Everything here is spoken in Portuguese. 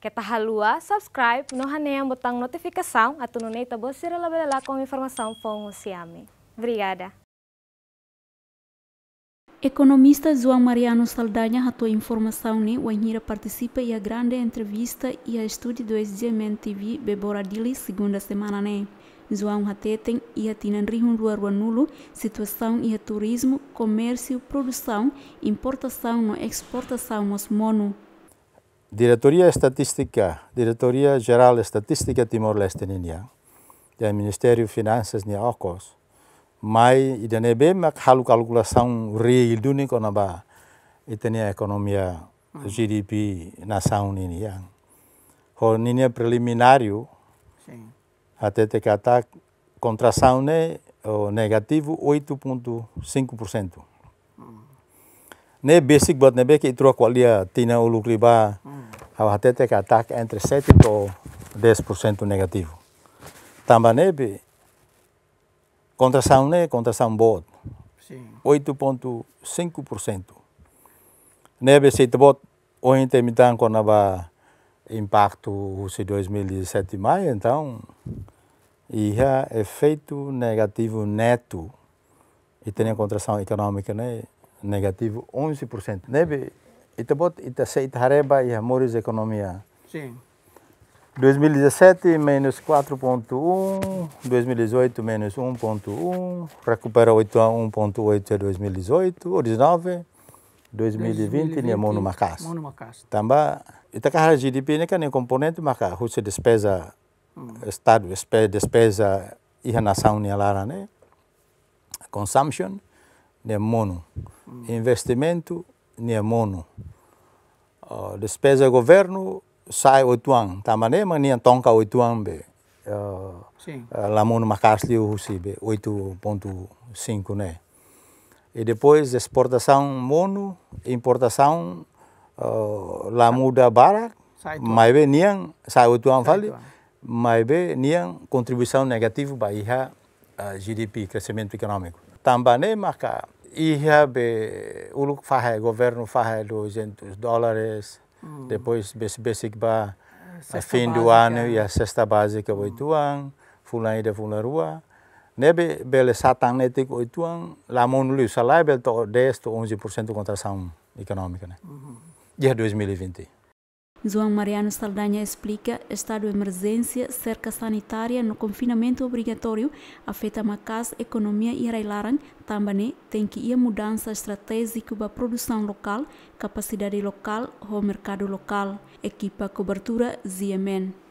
Kita tá halua, subscribe, no haneam botão notificação, atununei tabo sirela com informação o siame. Obrigada. Economista João Mariano Saldanha ratou informação ne o participa e a grande entrevista e a estúdio do SGMN TV Dili segunda semana ne. João Hateten e Atinan Rihun Ruaruanulo, situação e turismo, comércio, produção, importação no exportação aos mono. Direktoria Statistica, Direktoria Jeral Statistica Timor-Leste niya, dan Ministeri Finanses Nia okos, mai ebe mak halu kalkulasaun real duni kona ba itania ekonomia hmm. GDP ini yang. Ho ninia preliminario, Sim. te kata contração ne o negativu 8.5%. Hmm. Ne basic buat nebe ke itrua kwalia tina uluk riba hmm. abatete que ataca entre 7 e 10% negativo. Tambanebe, contração né, contração bot 8.5%. Neve se tebot ontem mitan quando vai impacto se 2017 mais, então ia efeito é negativo neto e tem a contração econômica né negativo 11%. Neve Itebot, Itase, Itareba e Amores Economia. Sim. 2017 menos 4.1, 2018 menos 1.1, recupera 8 a 1.8 é 2018, ou 19, 2020 nem mono macas. Mono macas. Também, Itacarra GDP nem é componente maca, russa despesa, hum. Estado, despesa e a nação nem lara, né? Consumption, nem mono. Hum. Investimento, nia mono. Uh, ah, despesa governo sai oituang, tamane mas nia tongka oituang be. Uh, Sim. Uh, ah, lá mono macasli o be 8.5, né? E depois exportação mono, importação uh, lá muda barak, mas bem nia sai anos vale, mas bem nia contribuição negativa para a GDP, crescimento econômico. Também, marca IRB, o que faz o governo faz 200 dólares, hum. depois basic ba, ah, a fim do ano e a cesta básica hum. Mm. 8 anos, fulano de fulano rua. Nebe bele satang netik 8 anos, lá monuli salário bele 10 ou 11% de contração econômica, né? Uhum. E 2020. João Mariano Saldanha explica estado de emergência, cerca sanitária no confinamento obrigatório afeta Macas, economia e Railaran, também tem que ir a mudança estratégica para produção local, capacidade local, o mercado local. Equipa cobertura ZMN.